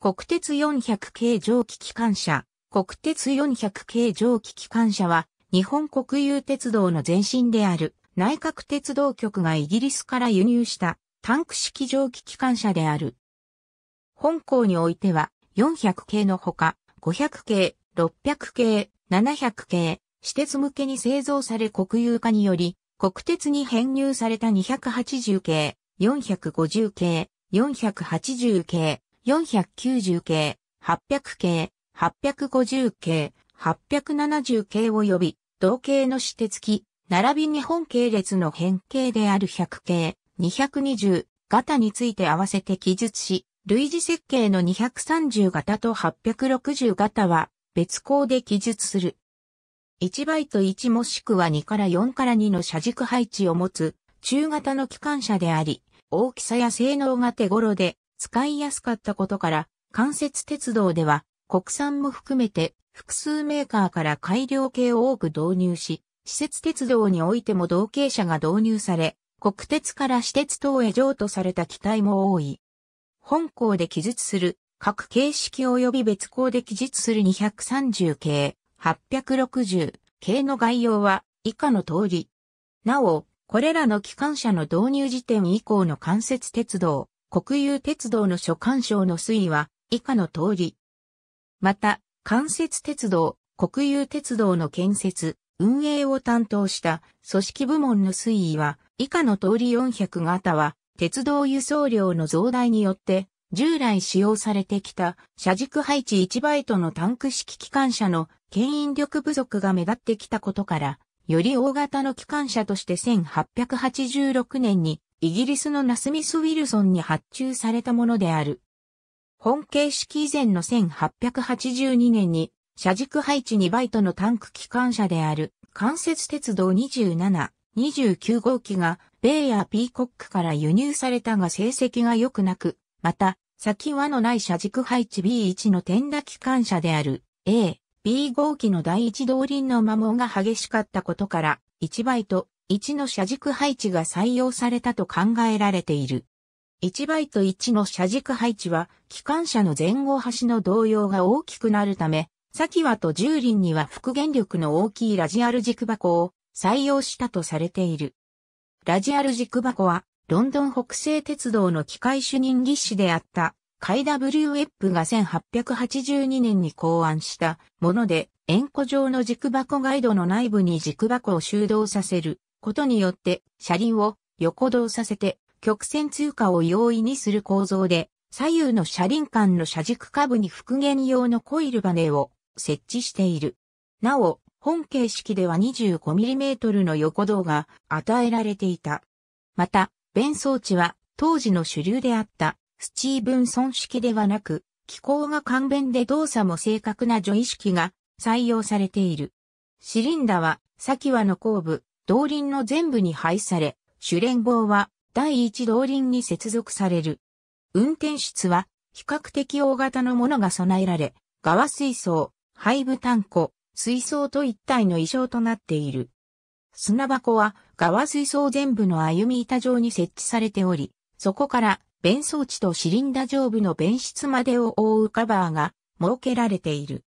国鉄400系蒸気機関車。国鉄400系蒸気機関車は、日本国有鉄道の前身である、内閣鉄道局がイギリスから輸入したタンク式蒸気機関車である。本校においては、400系のほか、500系、600系、700系、私鉄向けに製造され国有化により、国鉄に編入された280系、450系、480系、490系、800系、850系、870系及び、同系の指定付き、並びに本系列の変形である100系、220型について合わせて記述し、類似設計の230型と860型は別項で記述する。1バイト1もしくは2から4から2の車軸配置を持つ中型の機関車であり、大きさや性能が手頃で使いやすかったことから、関節鉄道では国産も含めて複数メーカーから改良系を多く導入し、施設鉄道においても同系車が導入され、国鉄から私鉄等へ譲渡された機体も多い。本校で記述する各形式及び別校で記述する230系、860系の概要は以下の通り。なお、これらの機関車の導入時点以降の関節鉄道、国有鉄道の所管省の推移は以下の通り。また、関節鉄道、国有鉄道の建設、運営を担当した組織部門の推移は以下の通り400型は鉄道輸送量の増大によって従来使用されてきた車軸配置1バイトのタンク式機関車の牽引力不足が目立ってきたことから、より大型の機関車として1886年にイギリスのナスミス・ウィルソンに発注されたものである。本形式以前の1882年に、車軸配置2バイトのタンク機関車である、関節鉄道27、29号機が、米やピーコックから輸入されたが成績が良くなく、また、先輪のない車軸配置 B1 の転打機関車である A、B 号機の第一動輪の摩耗が激しかったことから、1バイト、1の車軸配置が採用されたと考えられている。1バイト1の車軸配置は、機関車の前後端の動揺が大きくなるため、先はと従輪には復元力の大きいラジアル軸箱を採用したとされている。ラジアル軸箱は、ロンドン北西鉄道の機械主任技師であった、カイダ・ブリューエップが1882年に考案したもので、円弧状の軸箱ガイドの内部に軸箱を収動させることによって車輪を横動させて曲線通過を容易にする構造で左右の車輪間の車軸下部に復元用のコイルバネを設置している。なお、本形式では 25mm の横動が与えられていた。また、弁装置は当時の主流であったスチーブンソン式ではなく、機構が簡便で動作も正確な助意式が採用されている。シリンダは、先はの後部、動輪の全部に配され、主連棒は第一動輪に接続される。運転室は比較的大型のものが備えられ、側水槽、背部炭庫、水槽と一体の衣装となっている。砂箱は側水槽全部の歩み板状に設置されており、そこから弁装置とシリンダ上部の弁室までを覆うカバーが設けられている。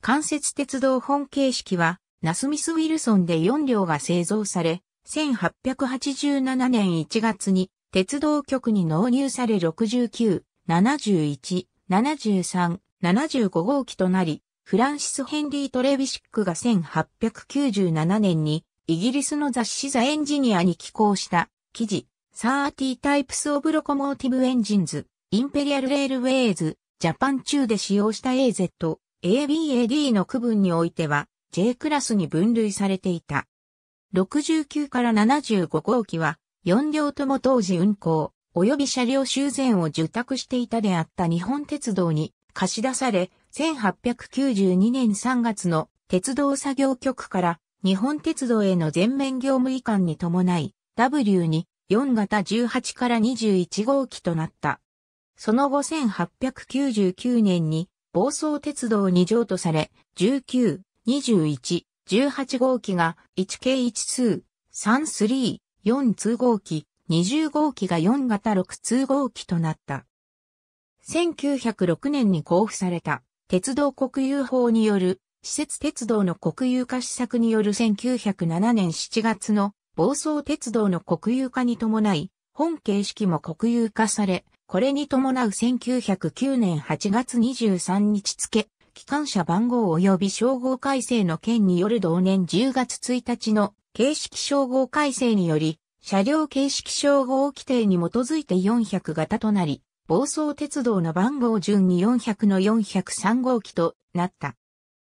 関節鉄道本形式はナスミス・ウィルソンで4両が製造され、1887年1月に鉄道局に納入され69、71、73、75号機となり、フランシス・ヘンリー・トレビシックが1897年にイギリスの雑誌ザ・エンジニアに寄稿した記事、30ティ・タイプス・オブ・ロコモーティブ・エンジンズ、インペリアル・レール・ウェイズ、ジャパン中で使用した AZ、ABAD の区分においては、J クラスに分類されていた。69から75号機は、4両とも当時運行、及び車両修繕を受託していたであった日本鉄道に貸し出され、1892年3月の鉄道作業局から日本鉄道への全面業務移管に伴い、W に4型18から21号機となった。その後1899年に暴走鉄道に譲渡され、19、21、18号機が 1K12、33、4通号機、20号機が4型6通号機となった。1906年に交付された鉄道国有法による施設鉄道の国有化施策による1907年7月の暴走鉄道の国有化に伴い、本形式も国有化され、これに伴う1909年8月23日付、機関車番号及び称号改正の件による同年10月1日の形式称号改正により、車両形式称号規定に基づいて400型となり、暴走鉄道の番号順に400の403号機となった。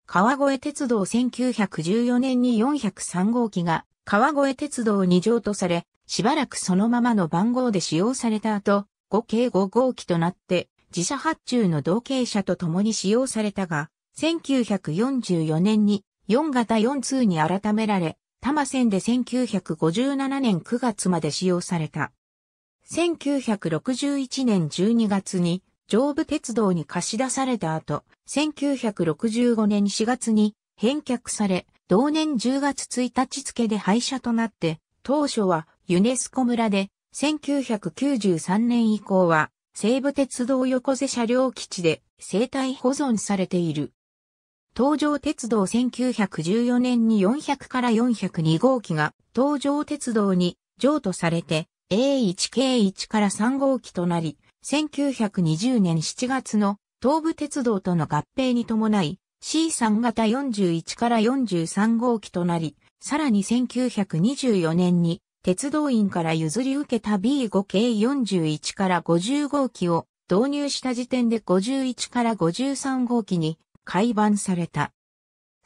川越鉄道1914年に403号機が川越鉄道2乗とされ、しばらくそのままの番号で使用された後、合計5号機となって自社発注の同型車と共に使用されたが、1944年に4型4通に改められ、多摩線で1957年9月まで使用された。1961年12月に上部鉄道に貸し出された後、1965年4月に返却され、同年10月1日付で廃車となって、当初はユネスコ村で、1993年以降は西武鉄道横瀬車両基地で生態保存されている。東上鉄道1914年に400から402号機が東上鉄道に譲渡されて A1K1 から3号機となり、1920年7月の東武鉄道との合併に伴い C3 型41から43号機となり、さらに1924年に鉄道院から譲り受けた B5 系41から50号機を導入した時点で51から53号機に改版された。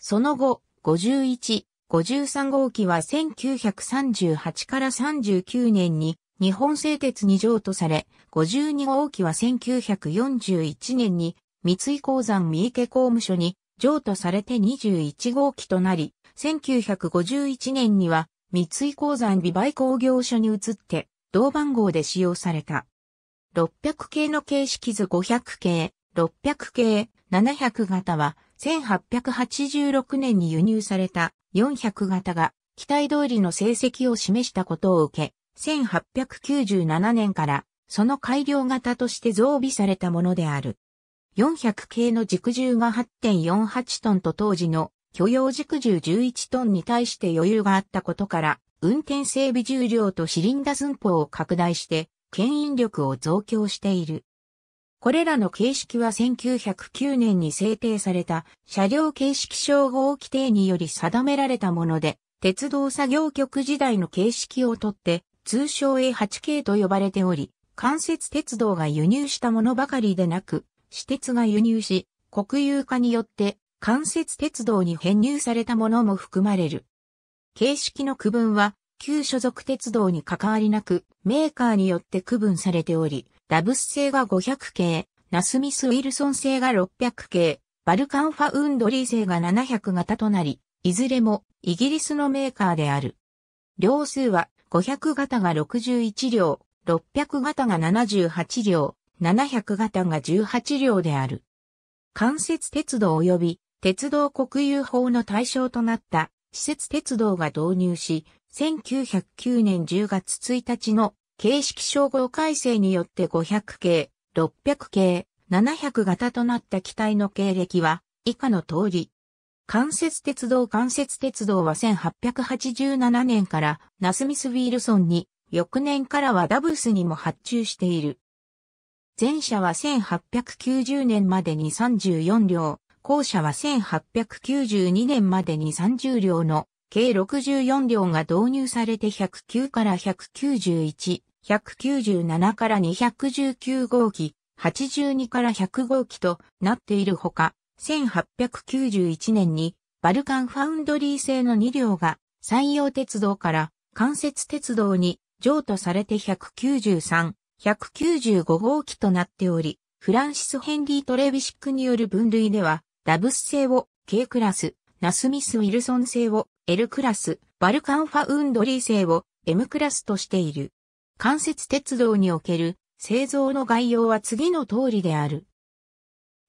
その後、51、53号機は1938から39年に日本製鉄に譲渡され、52号機は1941年に三井鉱山三池公務所に譲渡されて21号機となり、1951年には三井鉱山美媒工業所に移って、同番号で使用された。600系の形式図500系、600系、700型は、1886年に輸入された400型が期待通りの成績を示したことを受け、1897年からその改良型として増備されたものである。400系の軸重が8.48トンと当時の許容軸重11トンに対して余裕があったことから、運転整備重量とシリンダ寸法を拡大して、牽引力を増強している。これらの形式は1909年に制定された車両形式称号規定により定められたもので、鉄道作業局時代の形式をとって、通称 A8 系と呼ばれており、関節鉄道が輸入したものばかりでなく、私鉄が輸入し、国有化によって関節鉄道に編入されたものも含まれる。形式の区分は、旧所属鉄道に関わりなく、メーカーによって区分されており、ダブス製が500系、ナスミス・ウィルソン製が600系、バルカンファウンドリー製が700型となり、いずれもイギリスのメーカーである。両数は500型が61両、600型が78両、700型が18両である。関節鉄道及び鉄道国有法の対象となった施設鉄道が導入し、1909年10月1日の形式称号改正によって500系、600系、700型となった機体の経歴は以下の通り。関節鉄道関節鉄道は1887年からナスミス・ウィルソンに、翌年からはダブスにも発注している。前者は1890年までに34両、後者は1892年までに30両の計64両が導入されて109から191、197から219号機、82から100号機となっているほか、1891年にバルカンファウンドリー製の2両が山陽鉄道から関節鉄道に譲渡されて193、195号機となっており、フランシス・ヘンリー・トレビシックによる分類では、ダブス製を K クラス、ナスミス・ウィルソン製を L クラス、バルカン・ファウンドリー製を M クラスとしている。関節鉄道における製造の概要は次の通りである。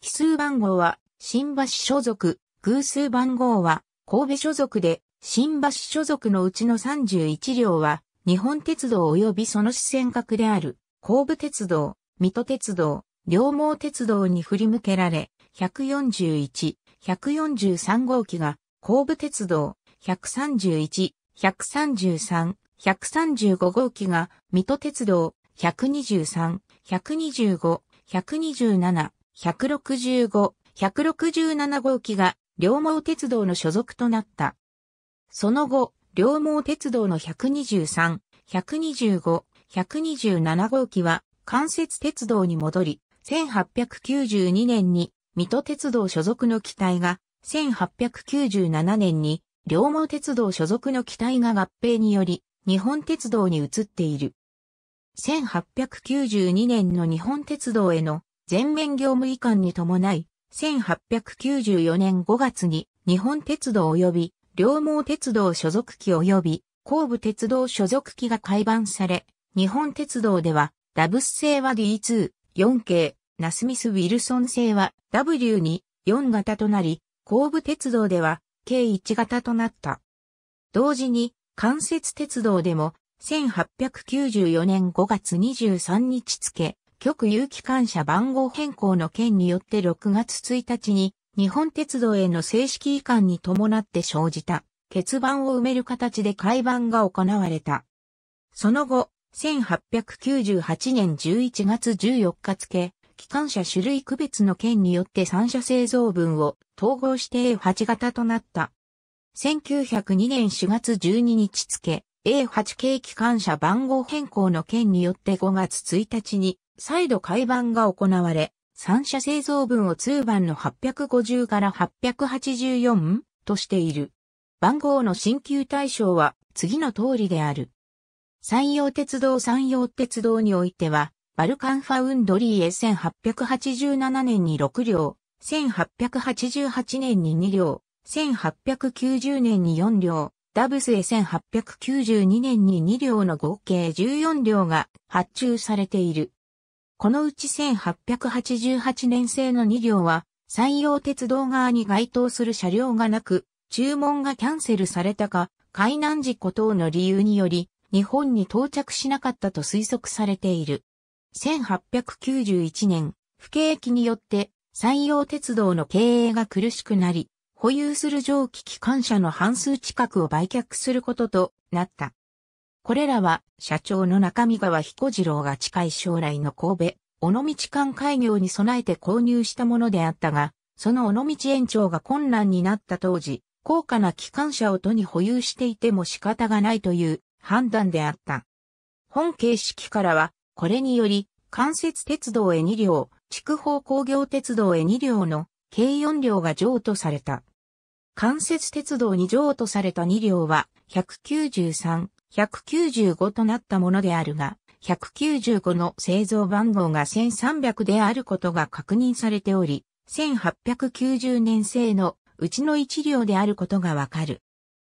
奇数番号は新橋所属、偶数番号は神戸所属で、新橋所属のうちの31両は日本鉄道及びその支線角である神戸鉄道、水戸鉄道、両毛鉄道に振り向けられ、141、143号機が、神武鉄道、131、133、135号機が、水戸鉄道、123、125、127、165、167号機が、両毛鉄道の所属となった。その後、両毛鉄道の123、125、127号機は、関節鉄道に戻り、1892年に水戸鉄道所属の機体が、1897年に、両毛鉄道所属の機体が合併により、日本鉄道に移っている。1892年の日本鉄道への全面業務移管に伴い、1894年5月に日本鉄道及び両毛鉄道所属機及び後部鉄道所属機が改版され、日本鉄道ではダブス製は D2、4系、ナスミス・ウィルソン製は W に4型となり、後部鉄道では計1型となった。同時に、関節鉄道でも、1894年5月23日付、極有機関車番号変更の件によって6月1日に、日本鉄道への正式移管に伴って生じた、欠番を埋める形で改番が行われた。その後、1898年11月14日付、機関車種類区別の件によって三車製造分を統合して A8 型となった。1902年4月12日付、A8 系機関車番号変更の件によって5月1日に再度改版が行われ、三車製造分を通番の850から884としている。番号の新旧対象は次の通りである。山陽鉄道山陽鉄道においては、バルカンファウンドリーへ1887年に6両、1888年に2両、1890年に4両、ダブスへ1892年に2両の合計14両が発注されている。このうち1888年製の2両は、山陽鉄道側に該当する車両がなく、注文がキャンセルされたか、海難事故等の理由により、日本に到着しなかったと推測されている。1891年、不景気によって山陽鉄道の経営が苦しくなり、保有する蒸気機関車の半数近くを売却することとなった。これらは社長の中身川彦次郎が近い将来の神戸、尾道間開業に備えて購入したものであったが、その尾道延長が困難になった当時、高価な機関車を都に保有していても仕方がないという判断であった。本形式からはこれにより、関節鉄道へ2両、筑豊工業鉄道へ2両の計4両が譲渡された。関節鉄道に譲渡された2両は、193、195となったものであるが、195の製造番号が1300であることが確認されており、1890年製のうちの1両であることがわかる。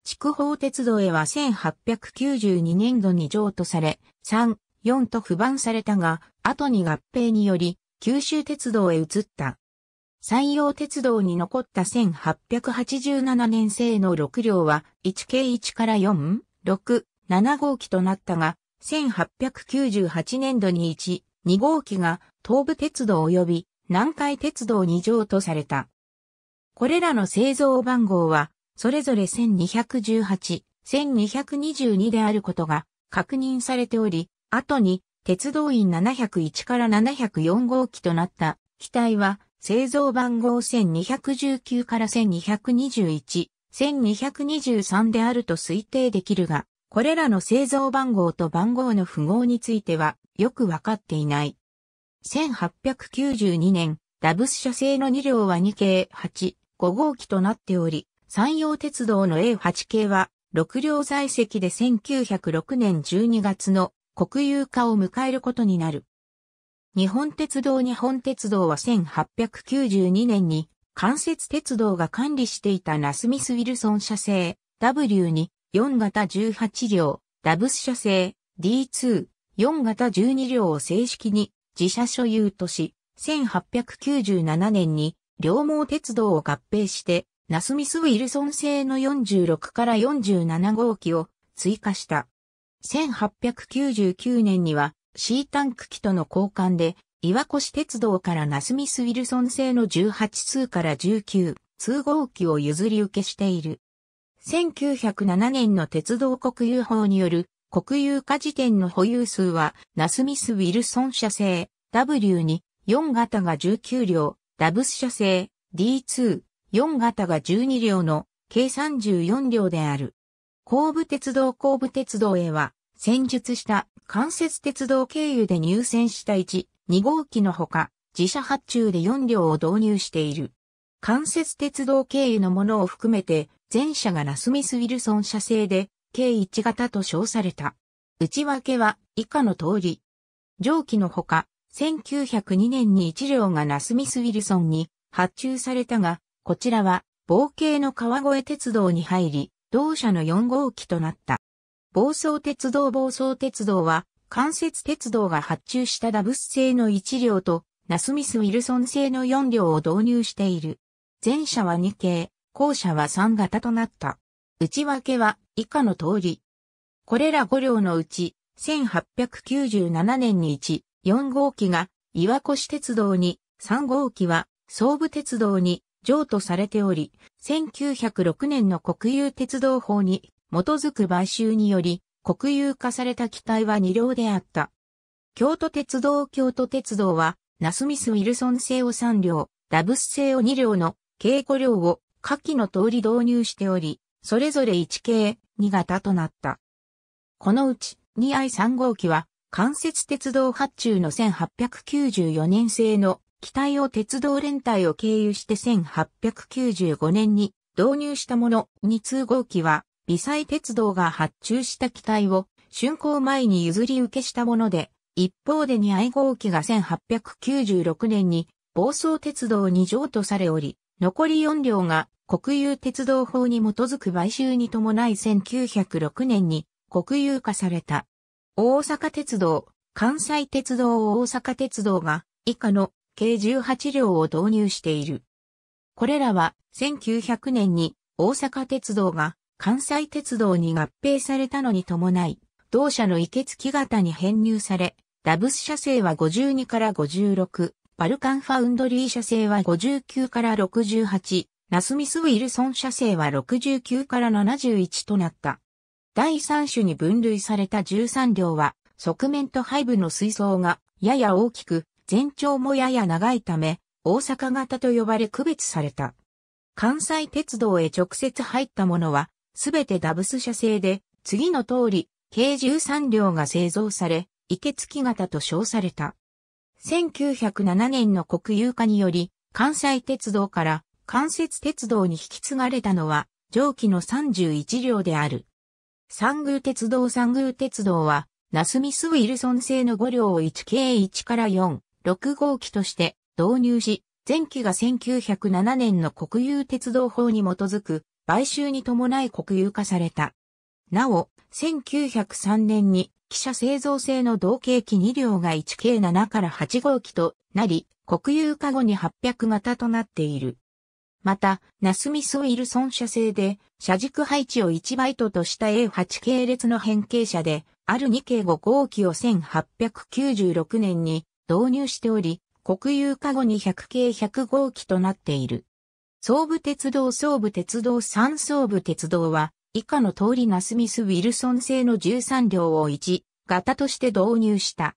筑豊鉄道へは1892年度に譲渡され、3、4と不番されたが、後に合併により、九州鉄道へ移った。山陽鉄道に残った1887年製の6両は、1系1から4、6、7号機となったが、1898年度に1、2号機が東武鉄道及び南海鉄道2乗とされた。これらの製造番号は、それぞれ1218、1222であることが確認されており、後に鉄道員701から704号機となった機体は製造番号1219から1221、1223であると推定できるが、これらの製造番号と番号の符号についてはよくわかっていない。1892年、ダブス社製の2両は2系8、5号機となっており、山陽鉄道の A8 系は6両在籍で1906年12月の国有化を迎えることになる。日本鉄道日本鉄道は1892年に関節鉄道が管理していたナスミス・ウィルソン社製 W に4型18両、ダブス社製 D2、4型12両を正式に自社所有とし、1897年に両毛鉄道を合併して、ナスミス・ウィルソン製の46から47号機を追加した。1899年には C タンク機との交換で岩越鉄道からナスミス・ウィルソン製の18通から19通号機を譲り受けしている。1907年の鉄道国有法による国有化時点の保有数はナスミス・ウィルソン社製 W に4型が19両、ダブス社製 D2、4型が12両の計34両である。神武鉄道神武鉄道へは、戦術した関節鉄道経由で入線した1、2号機のほか、自社発注で4両を導入している。関節鉄道経由のものを含めて、前者がナスミス・ウィルソン社製で、計1型と称された。内訳は以下の通り。上記のほか、1902年に1両がナスミス・ウィルソンに発注されたが、こちらは、冒険の川越鉄道に入り、同社の4号機となった。暴走鉄道暴走鉄道は、関節鉄道が発注したダブス製の1両と、ナスミス・ウィルソン製の4両を導入している。前者は2系、後者は3型となった。内訳は以下の通り。これら5両のうち、1897年に1、4号機が岩越鉄道に、3号機は総武鉄道に、譲渡されており、1906年の国有鉄道法に基づく買収により、国有化された機体は2両であった。京都鉄道京都鉄道は、ナスミス・ウィルソン製を3両、ダブス製を2両の計5両を下記の通り導入しており、それぞれ1系2型となった。このうち 2i3 号機は、関節鉄道発注の1894年製の機体を鉄道連隊を経由して1895年に導入したものに通号機は、微細鉄道が発注した機体を竣工前に譲り受けしたもので、一方でに愛号機が1896年に暴走鉄道に譲渡されおり、残り4両が国有鉄道法に基づく買収に伴い1906年に国有化された。大阪鉄道、関西鉄道大阪鉄道が以下の計18両を導入している。これらは1900年に大阪鉄道が関西鉄道に合併されたのに伴い、同社の池付き型に編入され、ダブス社製は52から56、バルカンファウンドリー社製は59から68、ナスミス・ウィルソン社製は69から71となった。第3種に分類された13両は、側面と背部の水槽がやや大きく、全長もやや長いため、大阪型と呼ばれ区別された。関西鉄道へ直接入ったものは、すべてダブス社製で、次の通り、計13両が製造され、池付型と称された。1907年の国有化により、関西鉄道から関節鉄道に引き継がれたのは、上記の31両である。三宮鉄道三宮鉄道は、ナスミス・ウィルソン製の5両を1 k 1から4、6号機として導入し、前期が1907年の国有鉄道法に基づく買収に伴い国有化された。なお、1903年に汽車製造製の同型機2両が 1K7 から8号機となり、国有化後に800型となっている。また、ナスミス・ウイルソン社製で、車軸配置を1バイトとした A8 系列の変形車で、ある2 k 5号機を1896年に導入しており、国有化後に100系100号機となっている。総武鉄道総武鉄道三総武鉄道は、以下の通りナスミス・ウィルソン製の13両を1型として導入した。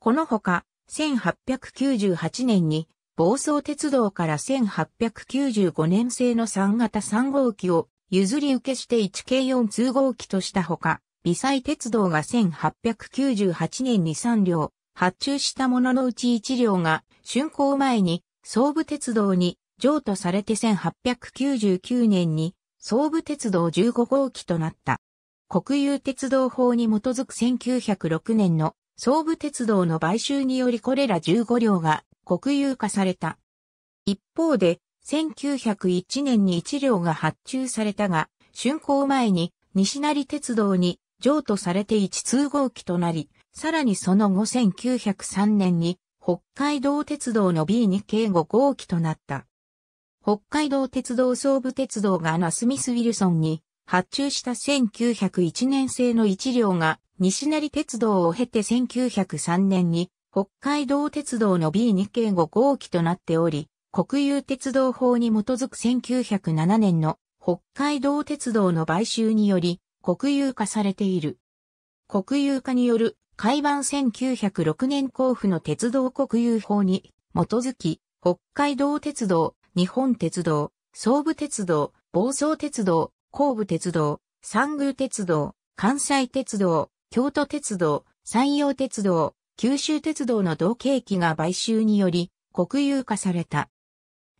このほか、1898年に、房総鉄道から1895年製の3型3号機を譲り受けして1系4通号機としたほか、微細鉄道が1898年に3両、発注したもののうち1両が竣工前に総武鉄道に譲渡されて1899年に総武鉄道15号機となった。国有鉄道法に基づく1906年の総武鉄道の買収によりこれら15両が国有化された。一方で、1901年に1両が発注されたが、竣工前に西成鉄道に譲渡されて1通号機となり、さらにその後1903年に北海道鉄道の B2 系5号機となった。北海道鉄道総武鉄道がナスミス・ウィルソンに発注した1901年製の1両が西成鉄道を経て1903年に北海道鉄道の B2 系5号機となっており、国有鉄道法に基づく1907年の北海道鉄道の買収により国有化されている。国有化による海盤1906年交付の鉄道国有法に基づき、北海道鉄道、日本鉄道、総武鉄道、房総鉄道、神武鉄道、三宮鉄道、関西鉄道、京都鉄道、山陽鉄道、九州鉄道の同景機が買収により国有化された。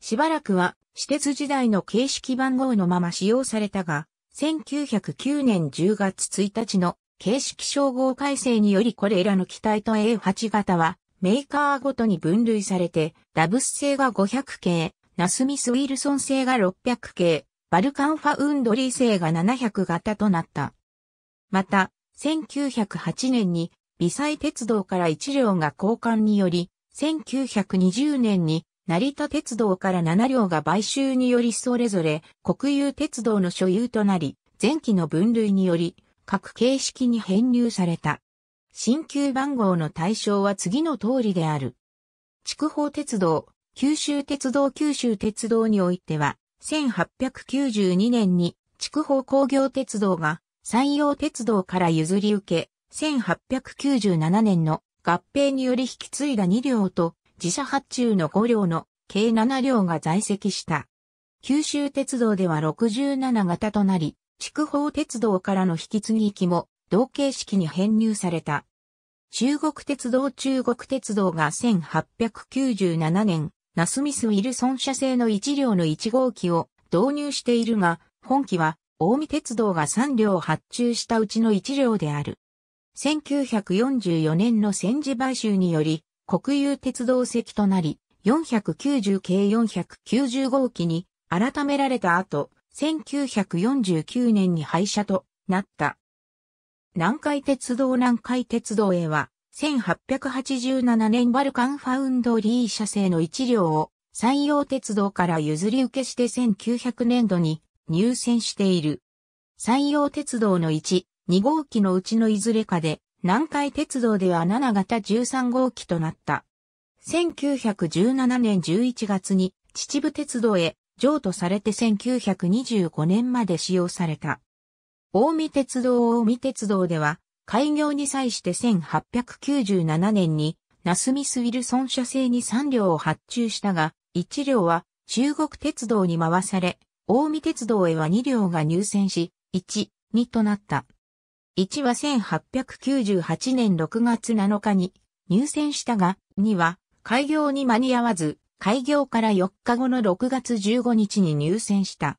しばらくは私鉄時代の形式番号のまま使用されたが、1909年10月1日の形式称号改正によりこれらの機体と A8 型は、メーカーごとに分類されて、ダブス製が500系、ナスミス・ウィルソン製が600系、バルカンファウンドリー製が700型となった。また、1908年に、微細鉄道から1両が交換により、1920年に、成田鉄道から7両が買収によりそれぞれ国有鉄道の所有となり、前期の分類により、各形式に編入された。新旧番号の対象は次の通りである。筑豊鉄道、九州鉄道九州鉄道においては、1892年に筑豊工業鉄道が山陽鉄道から譲り受け、1897年の合併により引き継いだ2両と自社発注の5両の計7両が在籍した。九州鉄道では67型となり、筑豊鉄道からの引き継ぎ機も同形式に編入された。中国鉄道中国鉄道が1897年、ナスミス・ウィルソン社製の1両の1号機を導入しているが、本機は大見鉄道が3両発注したうちの1両である。1944年の戦時買収により、国有鉄道席となり、490系490号機に改められた後、1949年に廃車となった。南海鉄道南海鉄道へは、1887年バルカンファウンドリー社製の1両を山陽鉄道から譲り受けして1900年度に入線している。山陽鉄道の1、2号機のうちのいずれかで、南海鉄道では7型13号機となった。1917年11月に秩父鉄道へ譲渡されて1925年まで使用された。大見鉄道大見鉄道では、開業に際して1897年に、ナスミス・ウィルソン社製に3両を発注したが、1両は中国鉄道に回され、大見鉄道へは2両が入線し、1、2となった。1は1898年6月7日に入線したが、2は開業に間に合わず、開業から4日後の6月15日に入選した。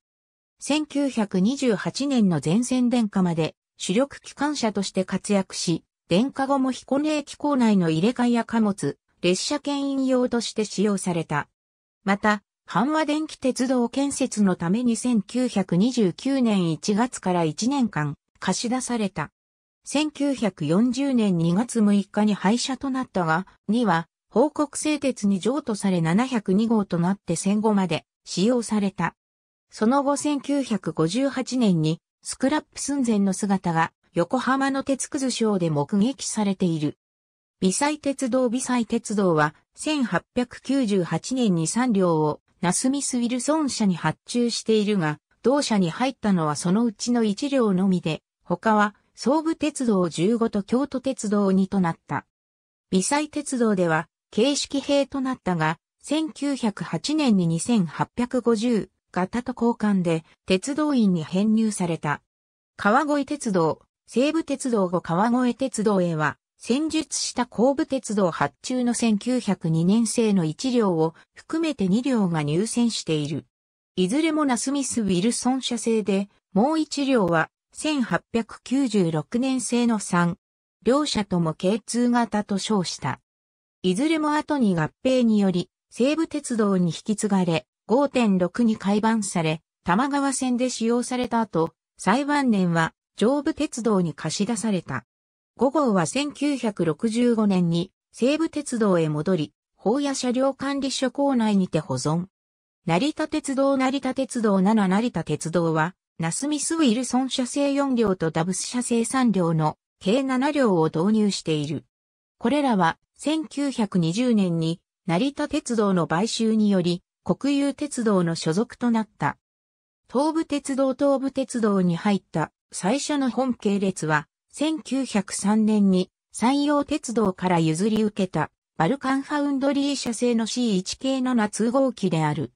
1928年の前線殿下まで主力機関車として活躍し、殿下後も彦根駅構内の入れ替えや貨物、列車牽引用として使用された。また、阪和電気鉄道建設のために1929年1月から1年間貸し出された。1940年2月6日に廃車となったが、には報告製鉄に譲渡され702号となって戦後まで使用された。その後1958年にスクラップ寸前の姿が横浜の鉄くずショーで目撃されている。微細鉄道微細鉄道は1898年に3両をナスミス・ウィルソン社に発注しているが、同社に入ったのはそのうちの1両のみで、他は総武鉄道15と京都鉄道2となった。微細鉄道では形式兵となったが、1908年に2850型と交換で鉄道員に編入された。川越鉄道、西武鉄道後川越鉄道へは、戦術した後部鉄道発注の1902年製の1両を含めて2両が入選している。いずれもナスミス・ウィルソン社製で、もう1両は1896年製の3。両社とも K2 型と称した。いずれも後に合併により、西武鉄道に引き継がれ、5.6に改版され、玉川線で使用された後、最晩年は上部鉄道に貸し出された。5号は1965年に西武鉄道へ戻り、法や車両管理所構内にて保存。成田鉄道成田鉄道7成田鉄道は、ナスミスウィルソン社製4両とダブス社製3両の計7両を導入している。これらは1920年に成田鉄道の買収により国有鉄道の所属となった。東武鉄道東武鉄道に入った最初の本系列は1903年に山陽鉄道から譲り受けたバルカンファウンドリー社製の C1 系の夏号機である。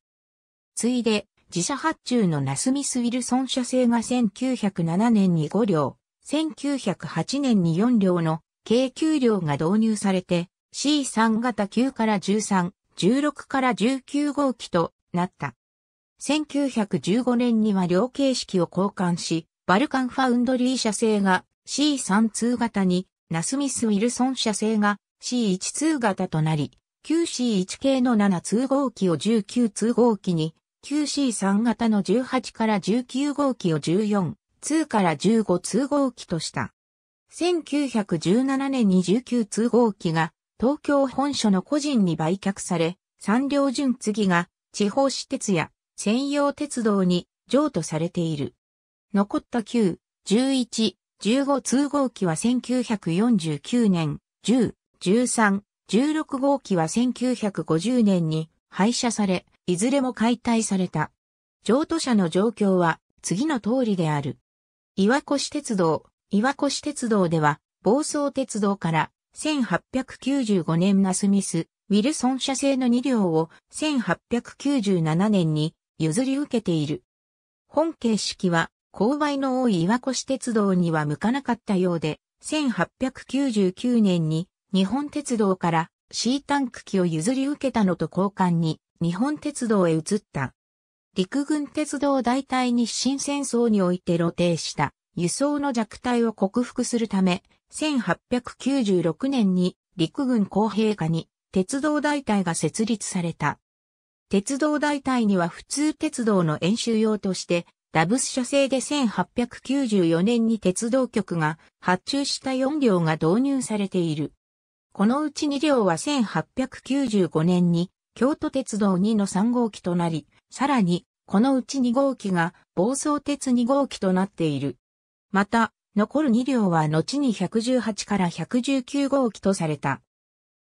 ついで自社発注のナスミス・ウィルソン社製が1907年に5両、1908年に4両の軽給料が導入されて C3 型9から13、16から19号機となった。1915年には両形式を交換し、バルカンファウンドリー社製が C32 型に、ナスミス・ウィルソン社製が C12 型となり、9C1 系の7通号機を19通号機に、9C3 型の18から19号機を14、2から15通号機とした。1917年に19通号機が東京本所の個人に売却され、三両順次が地方私鉄や専用鉄道に譲渡されている。残った9、11、15通号機は1949年、10、13、16号機は1950年に廃車され、いずれも解体された。譲渡者の状況は次の通りである。岩越鉄道、岩越鉄道では、房総鉄道から1895年ナスミス、ウィルソン社製の2両を1897年に譲り受けている。本形式は、勾配の多い岩越鉄道には向かなかったようで、1899年に日本鉄道からシータンク機を譲り受けたのと交換に日本鉄道へ移った。陸軍鉄道大体、日清戦争において露呈した輸送の弱体を克服するため、1896年に陸軍公平下に鉄道大隊が設立された。鉄道大隊には普通鉄道の演習用として、ダブス社製で1894年に鉄道局が発注した4両が導入されている。このうち2両は1895年に京都鉄道2の3号機となり、さらにこのうち2号機が暴走鉄2号機となっている。また、残る2両は後に118から119号機とされた。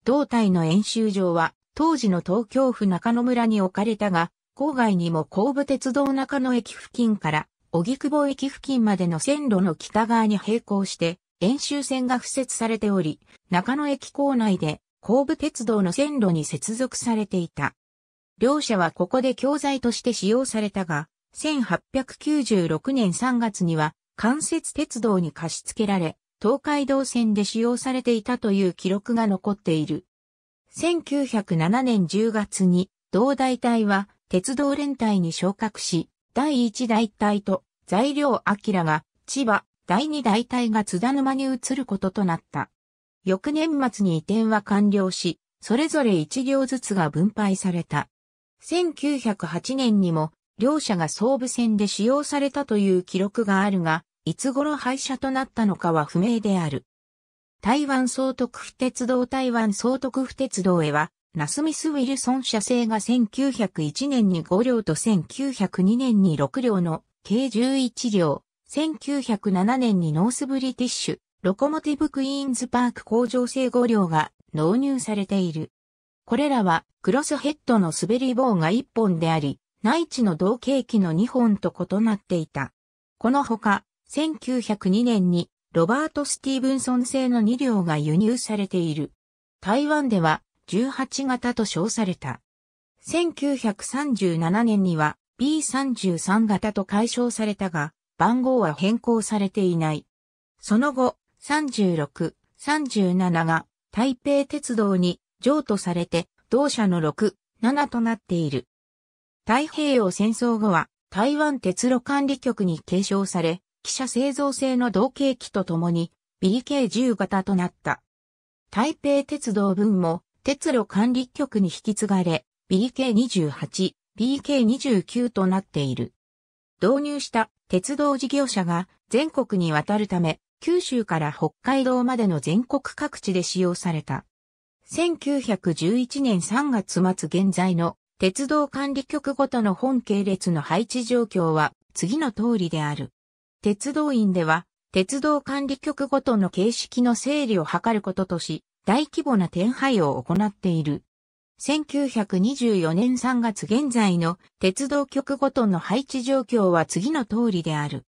胴体の演習場は、当時の東京府中野村に置かれたが、郊外にも神武鉄道中野駅付近から、荻窪駅付近までの線路の北側に並行して、演習線が付設されており、中野駅構内で、神武鉄道の線路に接続されていた。両者はここで教材として使用されたが、1896年3月には関節鉄道に貸し付けられ、東海道線で使用されていたという記録が残っている。1907年10月に、同大隊は鉄道連隊に昇格し、第1大隊と材料明が千葉、第2大隊が津田沼に移ることとなった。翌年末に移転は完了し、それぞれ一両ずつが分配された。1908年にも両車が総武線で使用されたという記録があるが、いつ頃廃車となったのかは不明である。台湾総督府鉄道台湾総督府鉄道へは、ナスミス・ウィルソン社製が1901年に5両と1902年に6両の計11両、1907年にノースブリティッシュ、ロコモティブクイーンズパーク工場製5両が納入されている。これらはクロスヘッドの滑り棒が1本であり、内地の同系機の2本と異なっていた。このほか、1902年にロバート・スティーブンソン製の2両が輸入されている。台湾では18型と称された。1937年には B33 型と解消されたが、番号は変更されていない。その後、36、37が台北鉄道に譲渡されて、同社の6、7となっている。太平洋戦争後は台湾鉄路管理局に継承され、汽車製造製の同型機とともに、b k 10型となった。台北鉄道分も、鉄路管理局に引き継がれ、b k 28、BK29 となっている。導入した鉄道事業者が全国に渡るため、九州から北海道までの全国各地で使用された。1911年3月末現在の鉄道管理局ごとの本系列の配置状況は次の通りである。鉄道院では、鉄道管理局ごとの形式の整理を図ることとし、大規模な転廃を行っている。1924年3月現在の鉄道局ごとの配置状況は次の通りである。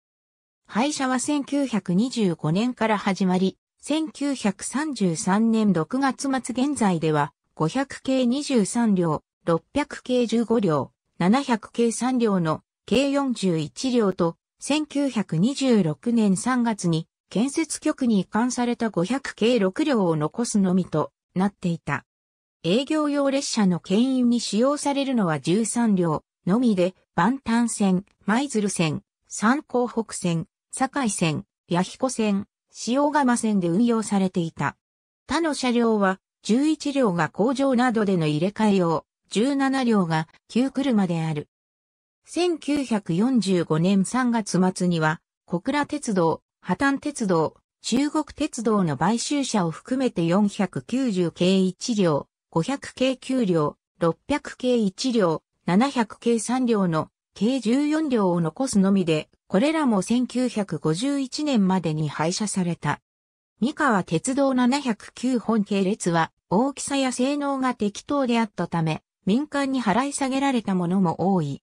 廃車は1925年から始まり、1933年6月末現在では500系23両、600系15両、700系3両の計41両と、1926年3月に建設局に移管された500系6両を残すのみとなっていた。営業用列車の牽引に使用されるのは13両のみで、万端線、舞鶴線、三江北線、堺線、八彦線、塩釜線で運用されていた。他の車両は11両が工場などでの入れ替え用、17両が旧車である。1945年3月末には、小倉鉄道、破綻鉄道、中国鉄道の買収車を含めて490系1両、500系9両、600系1両、700系3両の計14両を残すのみで、これらも1951年までに廃車された。三河鉄道709本系列は大きさや性能が適当であったため、民間に払い下げられたものも多い。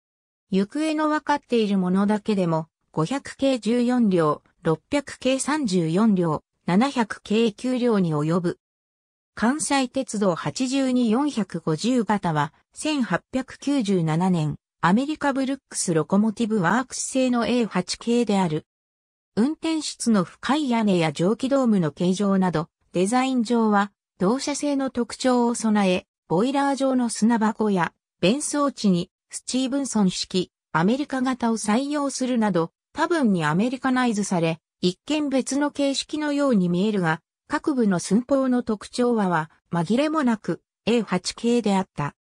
行方の分かっているものだけでも、500系14両、600系34両、700系9両に及ぶ。関西鉄道82450型は、1897年、アメリカブルックスロコモティブワークス製の A8 系である。運転室の深い屋根や蒸気ドームの形状など、デザイン上は、同社製の特徴を備え、ボイラー状の砂箱や、弁装置に、スチーブンソン式、アメリカ型を採用するなど、多分にアメリカナイズされ、一見別の形式のように見えるが、各部の寸法の特徴はは、紛れもなく A8 系であった。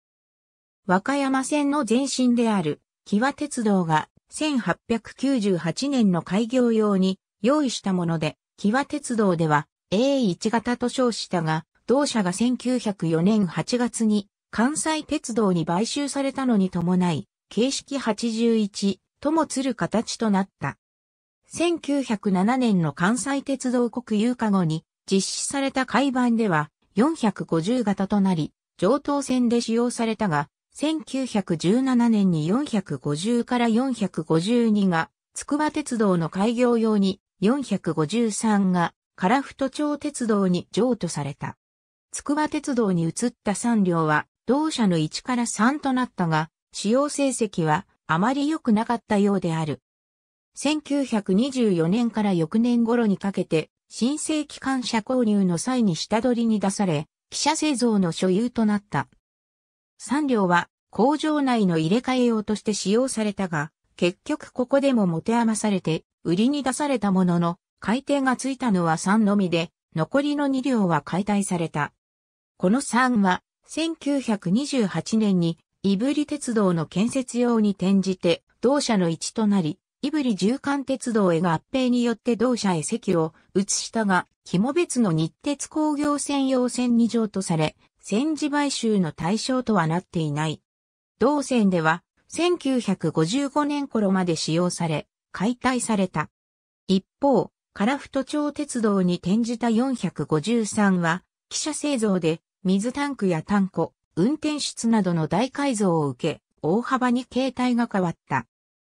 和歌山線の前身である、木和鉄道が1898年の開業用に用意したもので、木和鉄道では A1 型と称したが、同社が1904年8月に関西鉄道に買収されたのに伴い、形式81ともつる形となった。1907年の関西鉄道国有化後に実施された改版では450型となり、上等線で使用されたが、1917年に450から452が、筑波鉄道の開業用に453が、樺太町鉄道に譲渡された。筑波鉄道に移った3両は、同社の1から3となったが、使用成績はあまり良くなかったようである。1924年から翌年頃にかけて、新生機関車購入の際に下取りに出され、汽車製造の所有となった。3両は工場内の入れ替え用として使用されたが、結局ここでも持て余されて、売りに出されたものの、改定がついたのは3のみで、残りの2両は解体された。この3は、1928年に、ブリ鉄道の建設用に転じて、同社の一となり、ブリ縦貫鉄道へ合併によって同社へ席を移したが、肝別の日鉄工業専用線2乗とされ、戦時買収の対象とはなっていない。同線では、1955年頃まで使用され、解体された。一方、フト町鉄道に転じた453は、汽車製造で水タンクやタンコ、運転室などの大改造を受け、大幅に形態が変わった。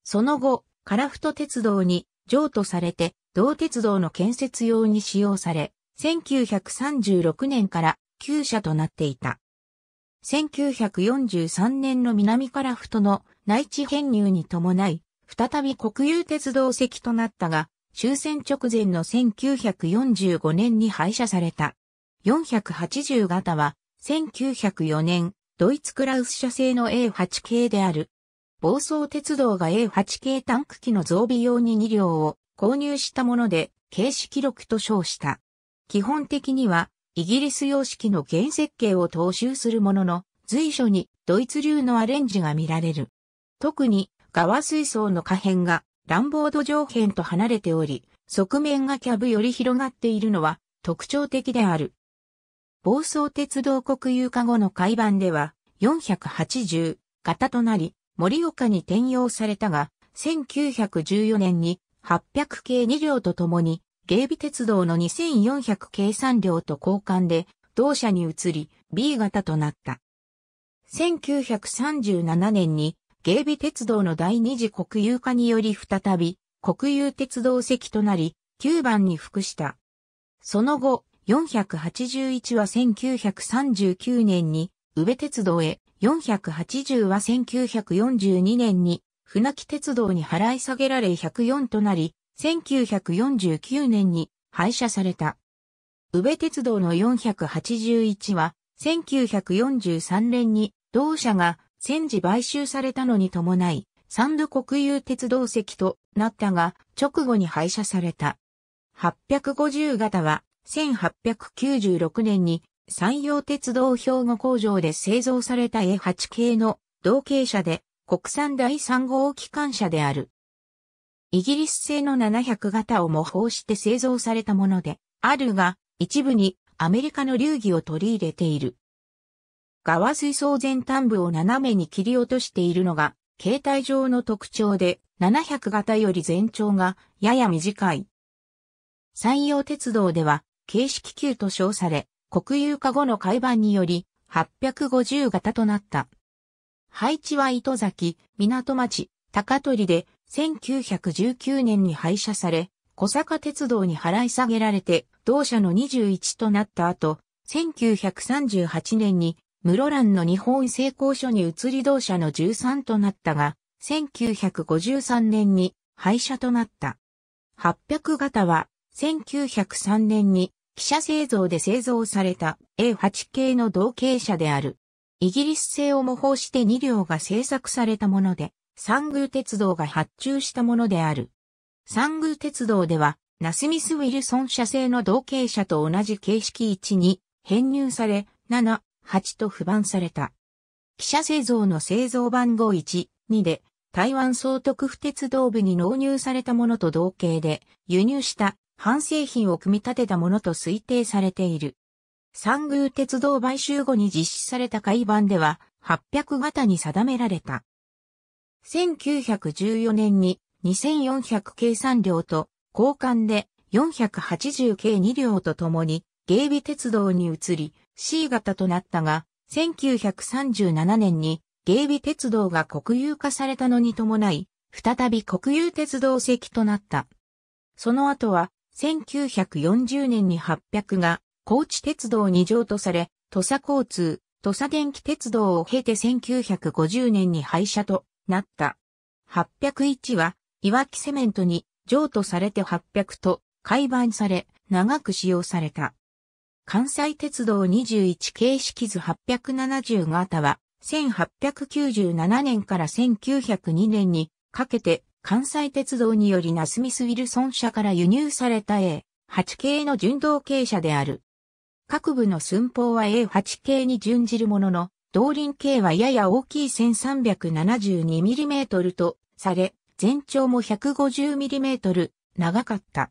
その後、カラフト鉄道に譲渡されて、同鉄道の建設用に使用され、1936年から旧車となっていた。1943年の南カラフトの内地編入に伴い、再び国有鉄道席となったが、終戦直前の1945年に廃車された。480型は、1904年、ドイツクラウス社製の A8 系である。暴走鉄道が A8 系タンク機の増備用に2両を購入したもので、形式録と称した。基本的には、イギリス様式の原設計を踏襲するものの、随所にドイツ流のアレンジが見られる。特に、側水槽の下辺がランボード上辺と離れており、側面がキャブより広がっているのは特徴的である。暴走鉄道国有化後の改版では480型となり、盛岡に転用されたが、1914年に800系2両とともに、芸備鉄道の2400系3両と交換で、同社に移り、B 型となった。1937年に、芸備鉄道の第二次国有化により再び、国有鉄道席となり、9番に服した。その後、481は1939年に宇部鉄道へ、480は1942年に船木鉄道に払い下げられ104となり、1949年に廃車された。宇部鉄道の481は、1943年に同社が戦時買収されたのに伴い、三度国有鉄道席となったが、直後に廃車された。850型は、1896年に山陽鉄道兵庫工場で製造された A8 系の同型車で国産第3号機関車である。イギリス製の700型を模倣して製造されたもので、あるが、一部にアメリカの流儀を取り入れている。側水槽前端部を斜めに切り落としているのが、形態上の特徴で、700型より全長がやや短い。山陽鉄道では、形式級と称され、国有化後の改版により、850型となった。配置は糸崎、港町、高取で1919年に廃車され、小坂鉄道に払い下げられて、同社の21となった後、1938年に室蘭の日本製鋼所に移り同社の13となったが、1953年に廃車となった。800型は1903年に記者製造で製造された A8 系の同型車である。イギリス製を模倣して2両が製作されたもので、三宮鉄道が発注したものである。三宮鉄道では、ナスミス・ウィルソン社製の同型車と同じ形式1に編入され、7、8と不番された。汽車製造の製造番号1、2で、台湾総督府鉄道部に納入されたものと同型で、輸入した半製品を組み立てたものと推定されている。三宮鉄道買収後に実施された改版では800型に定められた。1914年に2400計3両と交換で480計2両とともに芸備鉄道に移り C 型となったが1937年に芸備鉄道が国有化されたのに伴い再び国有鉄道席となった。その後は1940年に800が高知鉄道に譲とされ、土佐交通、土佐電気鉄道を経て1950年に廃車となった。801は、いわきセメントに譲渡されて800と改版され、長く使用された。関西鉄道21形式図870型は、1897年から1902年にかけて関西鉄道によりナスミス・ウィルソン社から輸入された A8 系の純同傾車である。各部の寸法は A8 系に準じるものの、動輪径はやや大きい 1372mm とされ、全長も 150mm 長かった。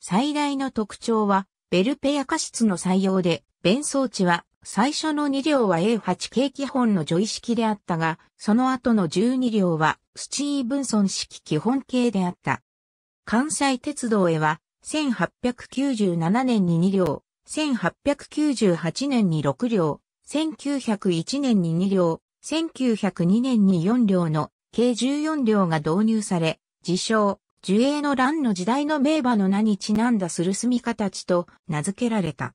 最大の特徴は、ベルペア加湿の採用で、弁装置は最初の2両は A8 系基本の除衣式であったが、その後の12両はスチーブンソン式基本形であった。関西鉄道へは、1897年に2両、1898年に6両、1901年に2両、1902年に4両の計14両が導入され、自称、樹影の乱の時代の名馬の名にちなんだする住み形と名付けられた。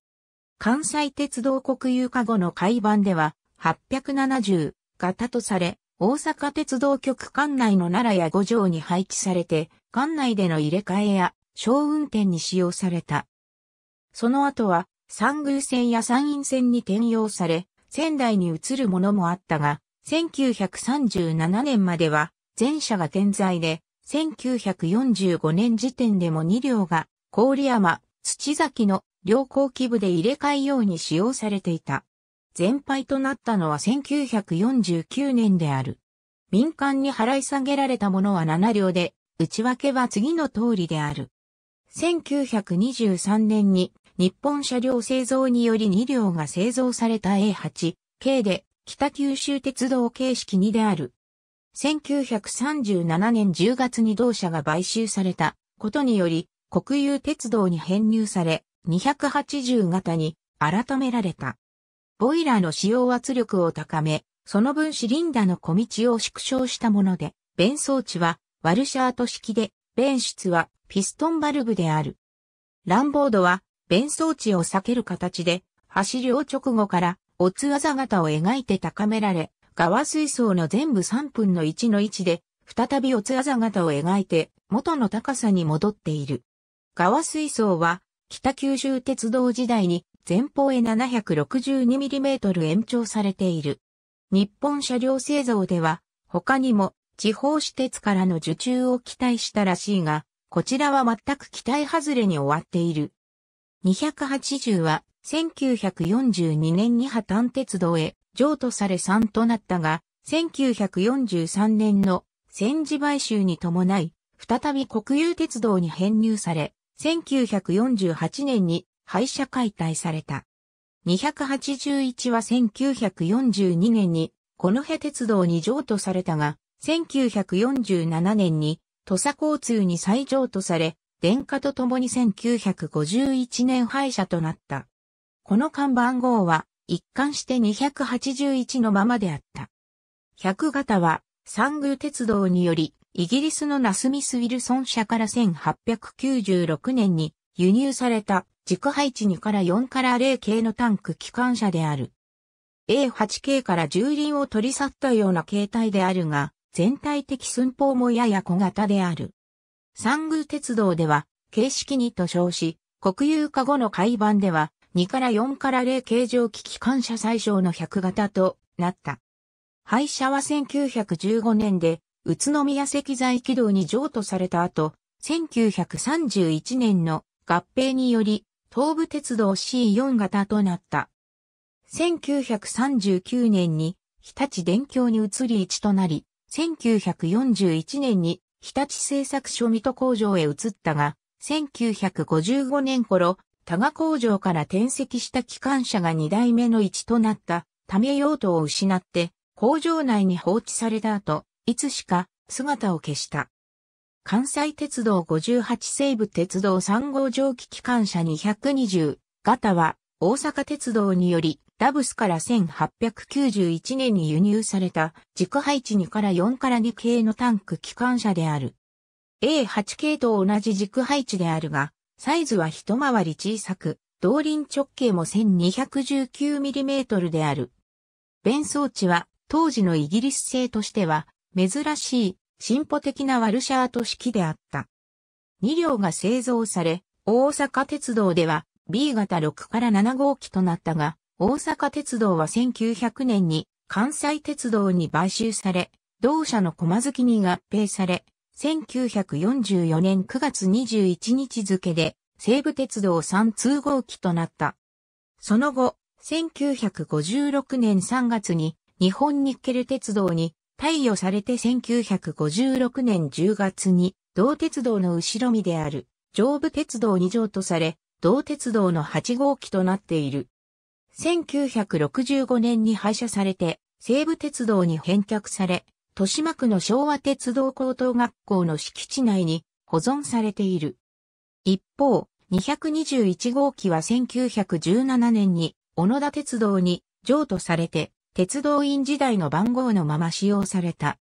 関西鉄道国有化後の改版では、870型とされ、大阪鉄道局管内の奈良や五条に配置されて、管内での入れ替えや小運転に使用された。その後は、三宮線や山陰線に転用され、仙台に移るものもあったが、1937年までは全車が点在で、1945年時点でも2両が郡山、土崎の両後期部で入れ替え用に使用されていた。全廃となったのは1949年である。民間に払い下げられたものは7両で、内訳は次の通りである。1923年に日本車両製造により2両が製造された A8、K で北九州鉄道形式2である。1937年10月に同社が買収されたことにより国有鉄道に編入され、280型に改められた。ボイラーの使用圧力を高め、その分シリンダの小道を縮小したもので、弁装置はワルシャート式で、弁室はピストンバルブである。ランボードは弁装置を避ける形で、走りを直後からオツざ型を描いて高められ、側水槽の全部3分の1の位置で、再びオツざ型を描いて元の高さに戻っている。側水槽は北九州鉄道時代に前方へ 762mm 延長されている。日本車両製造では他にも地方私鉄からの受注を期待したらしいが、こちらは全く期待外れに終わっている。280は1942年に破綻鉄道へ譲渡され3となったが、1943年の戦時買収に伴い、再び国有鉄道に編入され、1948年に廃車解体された。281は1942年に、この辺鉄道に譲渡されたが、1947年に、土佐交通に再譲渡され、電化とともに1951年廃車となった。この看板号は、一貫して281のままであった。100型は、三宮鉄道により、イギリスのナスミス・ウィルソン社から1896年に輸入された軸配置2から4から0系のタンク機関車である。A8 系から重輪を取り去ったような形態であるが、全体的寸法もやや小型である。三宮鉄道では、形式にと称し、国有化後の海版では、2から4から0形状機機関車最小の100型となった。廃車は1915年で宇都宮石材軌道に譲渡された後、1931年の合併により、東武鉄道 C4 型となった。1939年に日立電橋に移り置となり、1941年に日立製作所水戸工場へ移ったが、1955年頃、多賀工場から転籍した機関車が2代目の置となったため用途を失って、工場内に放置された後、いつしか姿を消した。関西鉄道58西部鉄道3号蒸気機関車220型は大阪鉄道によりダブスから1891年に輸入された軸配置2から4から2系のタンク機関車である。A8 系と同じ軸配置であるが、サイズは一回り小さく、動輪直径も 1219mm である。弁装置は当時のイギリス製としては珍しい、進歩的なワルシャート式であった。2両が製造され、大阪鉄道では B 型6から7号機となったが、大阪鉄道は1900年に関西鉄道に買収され、同社の駒月に合併され、1944年9月21日付で西武鉄道3通号機となった。その後、1956年3月に日本ニッケル鉄道に貸与されて1956年10月に、同鉄道の後ろ身である、上部鉄道2条とされ、同鉄道の8号機となっている。1965年に廃車されて、西武鉄道に返却され、豊島区の昭和鉄道高等学校の敷地内に保存されている。一方、221号機は1917年に小野田鉄道に譲渡されて、鉄道員時代の番号のまま使用された。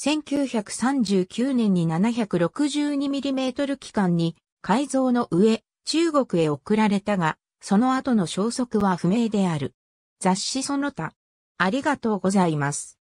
1939年に 762mm 機関に改造の上、中国へ送られたが、その後の消息は不明である。雑誌その他。ありがとうございます。